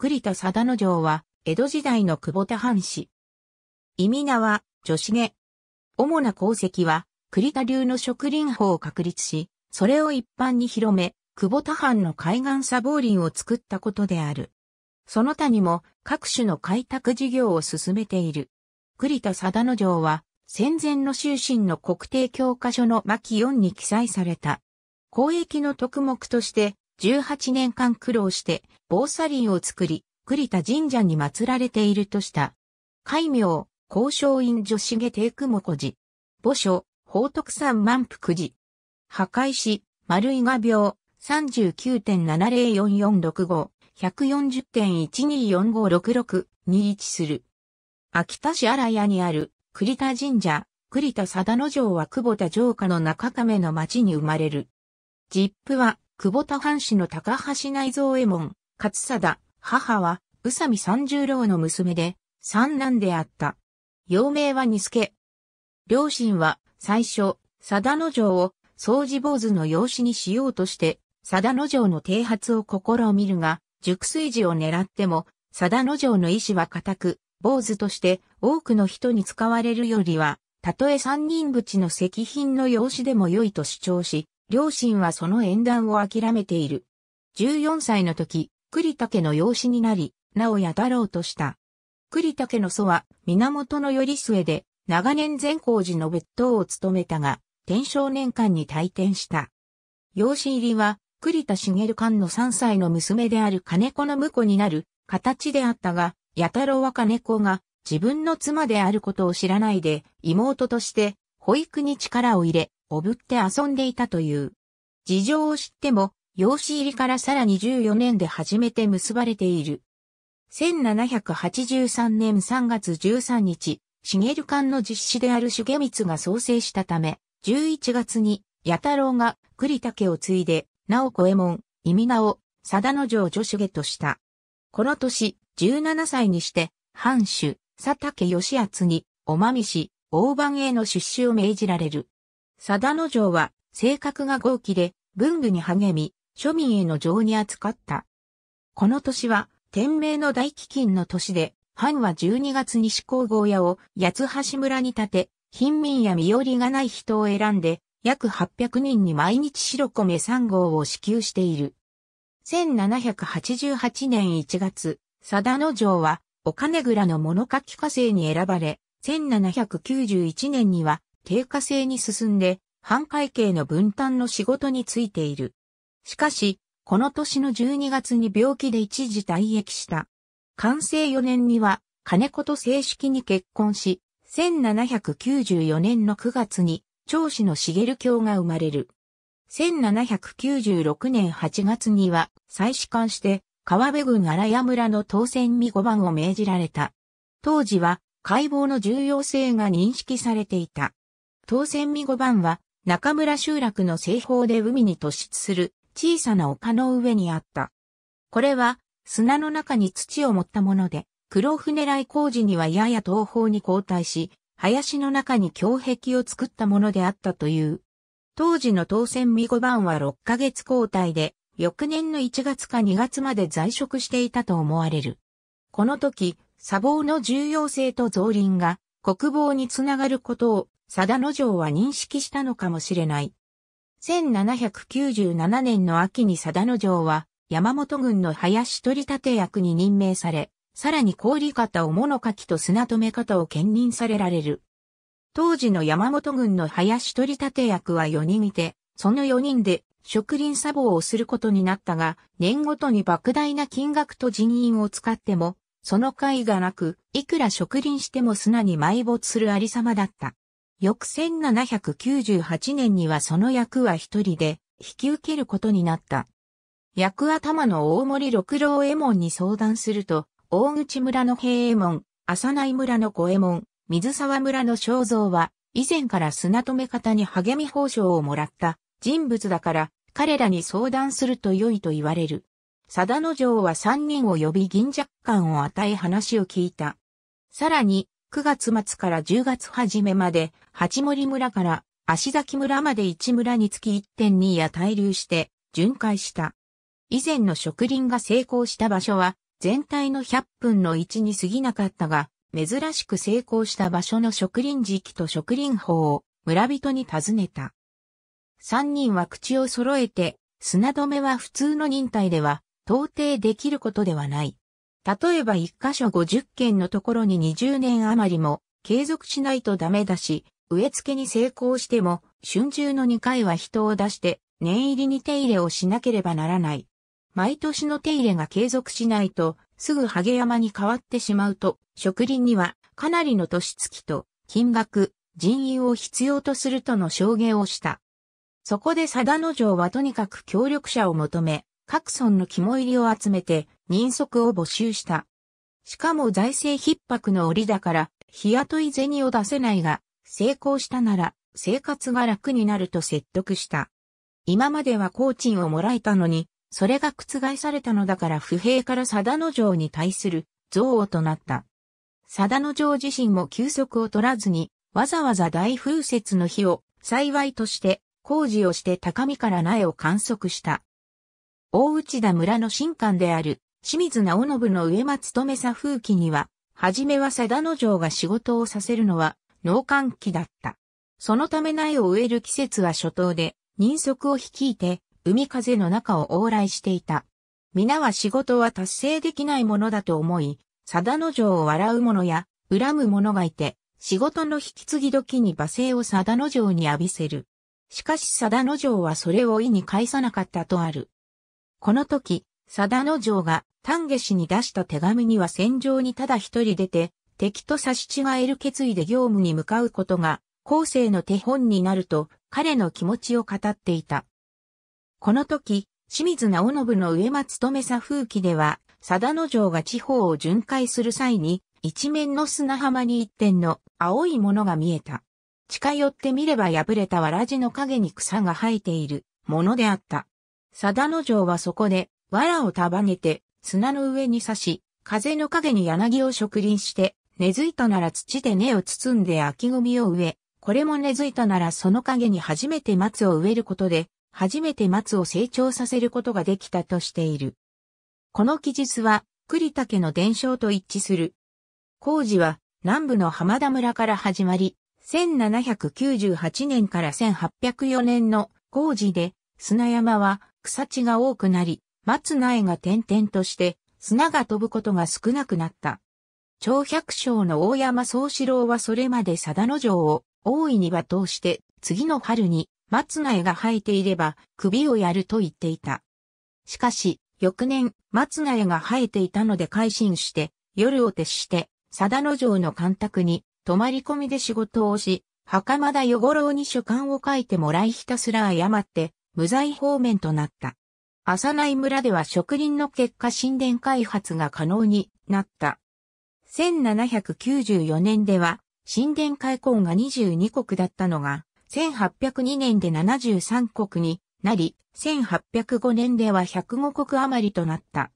栗田貞之城は、江戸時代の久保田藩士。意味名は、女子毛。主な功績は、栗田流の植林法を確立し、それを一般に広め、久保田藩の海岸砂防林を作ったことである。その他にも各種の開拓事業を進めている。栗田貞之城は、戦前の終身の国定教科書の巻4に記載された。交易の特目として、18年間苦労して防砂林を作り、栗田神社に祀られているとした。戒名、交渉院女子下帝雲子寺。墓所、宝徳山満福寺。破壊し、丸井賀病、39.704465。140.124566に位置する。秋田市荒谷にある栗田神社、栗田貞野城は久保田城下の中亀の町に生まれる。実父は久保田藩士の高橋内蔵衛門、勝貞、母は、宇佐美三十郎の娘で、三男であった。幼名は二助。両親は、最初、佐田の城を、掃除坊主の養子にしようとして、佐田の城の啓発を試みるが、熟睡時を狙っても、佐田の城の意志は固く、坊主として多くの人に使われるよりは、たとえ三人口の石品の養子でも良いと主張し、両親はその縁談を諦めている。14歳の時、栗竹の養子になり、直をやだろうとした。栗竹の祖は源頼末で、長年善光寺の別当を務めたが、天正年間に退転した。養子入りは、栗田茂館の3歳の娘である金子の婿になる形であったが、八太郎は金子が自分の妻であることを知らないで妹として保育に力を入れ、おぶって遊んでいたという。事情を知っても、養子入りからさらに14年で初めて結ばれている。1783年3月13日、茂館の実施である重光が創生したため、11月に、八太郎が栗竹を継いで、直子衛門、意味名を、佐田の城女主下とした。この年、17歳にして、藩主、佐竹義厚に、おまみし、大番への出資を命じられる。佐田の城は、性格が豪気で、文具に励み、庶民への情に扱った。この年は、天明の大飢饉の年で、藩は12月に志向郷屋を八橋村に建て、貧民や身寄りがない人を選んで、約800人に毎日白米3合を支給している。1788年1月、佐田の城は、お金蔵の物書き家政に選ばれ、1791年には、低下性に進んで、半会計の分担の仕事についている。しかし、この年の12月に病気で一時退役した。完成4年には、金子と正式に結婚し、1794年の9月に、長子の茂教が生まれる。1796年8月には、再始官して、川辺郡荒谷村の当選見5番を命じられた。当時は、解剖の重要性が認識されていた。当選見5番は、中村集落の西方で海に突出する小さな丘の上にあった。これは、砂の中に土を持ったもので、黒船来工事にはやや東方に後退し、林の中に強壁を作ったものであったという。当時の当選見5番は6ヶ月交代で、翌年の1月か2月まで在職していたと思われる。この時、砂防の重要性と増輪が国防につながることを佐野城は認識したのかもしれない。1797年の秋に佐野城は山本軍の林取立役に任命され、さらに氷方を物書きと砂止め方を兼任されられる。当時の山本軍の林取立役は4人いて、その4人で植林作法をすることになったが、年ごとに莫大な金額と人員を使っても、その甲斐がなく、いくら植林しても砂に埋没するありさまだった。翌1798年にはその役は一人で引き受けることになった。役頭の大森六郎衛門に相談すると、大口村の平衛門、浅内村の小衛門、水沢村の正蔵は、以前から砂止め方に励み報奨をもらった人物だから、彼らに相談すると良いと言われる。佐田の城は三人を呼び銀弱感を与え話を聞いた。さらに、9月末から10月初めまで、八森村から足崎村まで1村につき1.2や滞留して巡回した。以前の植林が成功した場所は全体の100分の1に過ぎなかったが、珍しく成功した場所の植林時期と植林法を村人に尋ねた。三人は口を揃えて、砂止めは普通の忍耐では到底できることではない。例えば1箇所50件のところに20年余りも継続しないとダメだし、植え付けに成功しても、春秋の2回は人を出して、念入りに手入れをしなければならない。毎年の手入れが継続しないと、すぐハゲ山に変わってしまうと、植林にはかなりの年月と金額、人員を必要とするとの証言をした。そこで佐田の城はとにかく協力者を求め、各村の肝入りを集めて、人足を募集した。しかも財政逼迫の折だから、日雇い銭を出せないが、成功したなら生活が楽になると説得した。今までは工賃をもらえたのに、それが覆されたのだから不平から佐田の城に対する憎悪となった。佐田の城自身も休息を取らずに、わざわざ大風雪の日を幸いとして工事をして高みから苗を観測した。大内田村の新館である清水直信の上松留佐風紀には、はじめは佐田の城が仕事をさせるのは、農閑期だった。そのため苗を植える季節は初冬で、人足を率いて、海風の中を往来していた。皆は仕事は達成できないものだと思い、佐田の城を笑う者や、恨む者がいて、仕事の引き継ぎ時に罵声を佐田の城に浴びせる。しかし佐田の城はそれを意に介さなかったとある。この時、田の城が丹下氏に出した手紙には戦場にただ一人出て、敵と差し違える決意で業務に向かうことが、後世の手本になると、彼の気持ちを語っていた。この時、清水直信の上松留佐風紀では、田の城が地方を巡回する際に、一面の砂浜に一点の青いものが見えた。近寄ってみれば破れたわらじの影に草が生えているものであった。田の城はそこで藁を束ねて、砂の上に刺し、風の影に柳を植林して、根付いたなら土で根を包んで秋ゴミを植え、これも根付いたならその影に初めて松を植えることで、初めて松を成長させることができたとしている。この記述は、栗竹の伝承と一致する。工事は、南部の浜田村から始まり、1798年から1804年の工事で、砂山は草地が多くなり、松苗が転々として砂が飛ぶことが少なくなった。長百姓の大山宗四郎はそれまで佐田の城を大いに罵倒して次の春に松苗が生えていれば首をやると言っていた。しかし、翌年、松苗が生えていたので改心して、夜を徹して、佐田の城の干拓に泊まり込みで仕事をし、袴田与五郎に書簡を書いてもらいひたすら謝って、無罪方面となった。浅内村では植林の結果神殿開発が可能になった。1794年では神殿開墾が22国だったのが、1802年で73国になり、1805年では105国余りとなった。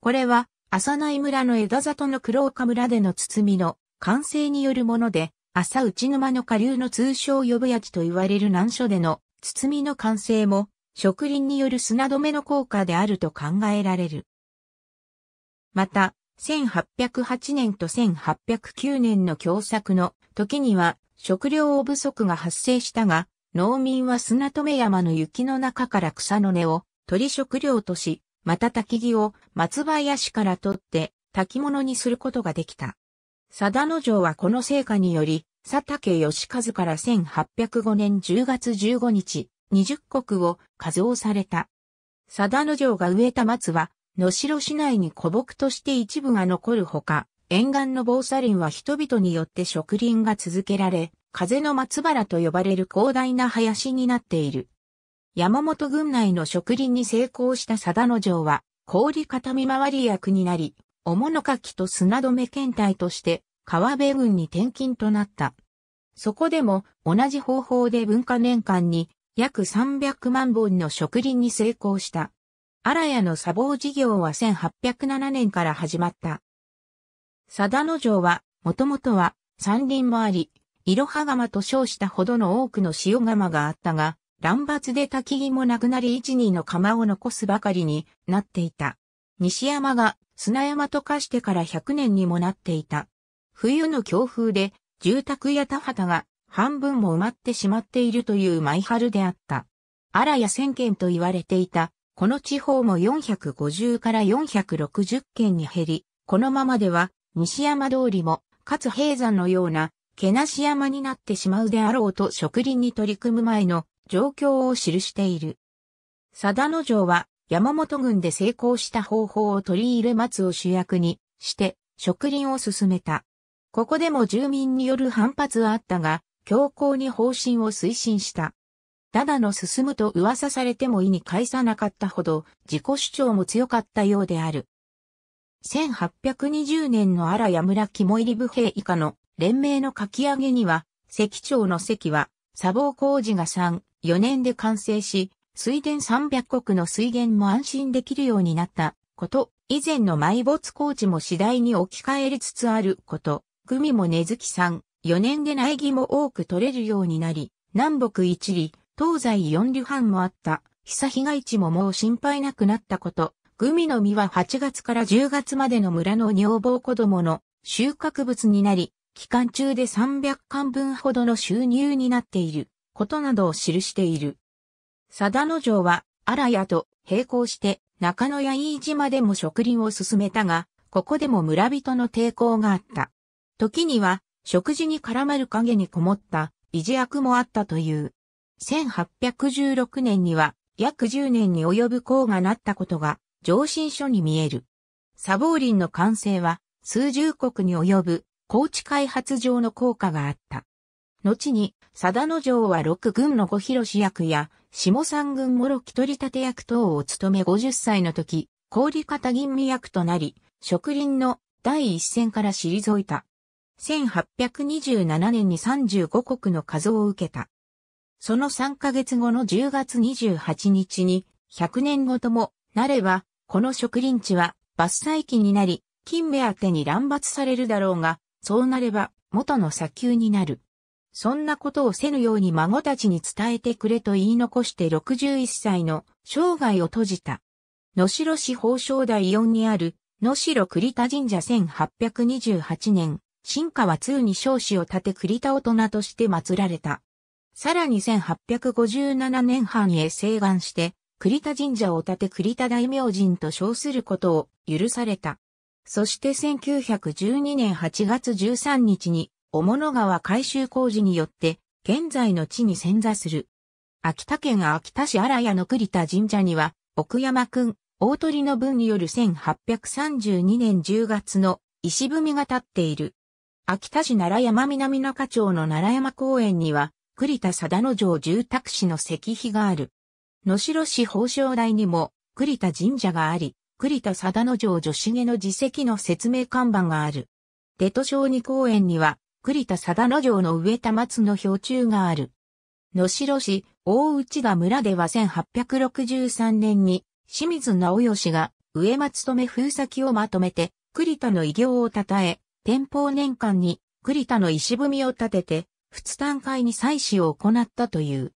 これは、浅内村の枝里の黒岡村での包みの完成によるもので、浅内沼の下流の通称呼ぶやちと言われる難所での包みの完成も植林による砂止めの効果であると考えられる。また、1808年と1809年の共作の時には食料不足が発生したが、農民は砂止め山の雪の中から草の根を鳥食料とし、また焚木を松林から取って焚き物にすることができた。佐田野城はこの成果により、佐竹義和から1805年10月15日、20石を加増された。佐田野城が植えた松は、野城市内に古木として一部が残るほか、沿岸の防砂林は人々によって植林が続けられ、風の松原と呼ばれる広大な林になっている。山本郡内の植林に成功した佐田野城は、氷固み回り役になり、おものかきと砂止め検体として、川辺郡に転勤となった。そこでも同じ方法で文化年間に約300万本の植林に成功した。荒谷の砂防事業は1807年から始まった。佐田野城は、もともとは山林もあり、いろは釜と称したほどの多くの塩釜があったが、乱伐で焚き木もなくなり一二の釜を残すばかりになっていた。西山が砂山と化してから100年にもなっていた。冬の強風で住宅や田畑が半分も埋まってしまっているという舞春であった。あらや1 0と言われていた、この地方も450から460軒に減り、このままでは西山通りも、かつ平山のような、けなし山になってしまうであろうと植林に取り組む前の状況を記している。佐田の城は山本軍で成功した方法を取り入れ松を主役にして植林を進めた。ここでも住民による反発はあったが、強硬に方針を推進した。ダダの進むと噂されても意に介さなかったほど自己主張も強かったようである。1820年の荒谷村肝入り部兵以下の連盟の書き上げには、関町の関は、砂防工事が3、4年で完成し、水田300国の水源も安心できるようになったこと、以前の埋没工事も次第に置き換えりつつあること、組も根月さ3、4年で苗木も多く取れるようになり、南北一里、東西四里半もあった、久被害地ももう心配なくなったこと、グミの実は8月から10月までの村の女房子供の収穫物になり、期間中で300巻分ほどの収入になっていることなどを記している。佐田の城は、荒谷と並行して中野や飯島でも植林を進めたが、ここでも村人の抵抗があった。時には食事に絡まる影にこもった維持役もあったという。1816年には約10年に及ぶ功がなったことが上申書に見える。サボーリンの完成は数十国に及ぶ高地開発上の効果があった。後に、佐田の城は六軍の五広市役や、下三軍ろき取り立て役等を務め50歳の時、氷方吟味役となり、植林の第一線から退いた。1827年に35国の数を受けた。その3ヶ月後の10月28日に、100年後とも、なれば、この植林地は伐採期になり、金目当てに乱伐されるだろうが、そうなれば元の砂丘になる。そんなことをせぬように孫たちに伝えてくれと言い残して61歳の生涯を閉じた。野城市宝生台4にある野城栗田神社1828年新川通に少子を立て栗田大人として祀られた。さらに1857年半へ請願して、栗田神社を建て栗田大明神と称することを許された。そして1912年8月13日に、小物川改修工事によって、現在の地に潜座する。秋田県秋田市荒谷の栗田神社には、奥山くん、大鳥の文による1832年10月の石踏みが立っている。秋田市奈良山南中町の奈良山公園には、栗田貞之城住宅市の石碑がある。野城市宝生台にも、栗田神社があり、栗田貞之城女子毛の自石の説明看板がある。出戸小二公園には、栗田貞之城の植えた松の標柱がある。野城市大内田村では1863年に、清水直義が植松留封先をまとめて、栗田の偉業を称え、天保年間に栗田の石踏みを建てて、仏壇会に祭祀を行ったという。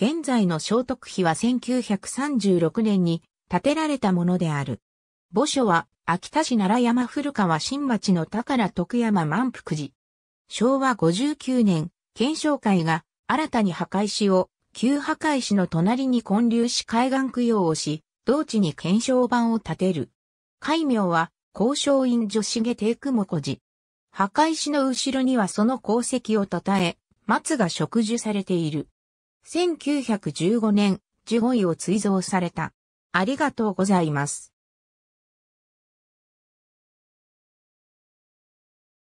現在の聖徳碑は1936年に建てられたものである。墓所は秋田市奈良山古川新町の宝徳山満福寺。昭和59年、検証会が新たに墓石を旧墓石の隣に建立し海岸供養をし、同地に検証板を建てる。海名は、交渉院女子下帝雲子寺。墓石の後ろにはその功績を称え、松が植樹されている。1915年、樹語位を追贈された。ありがとうございます。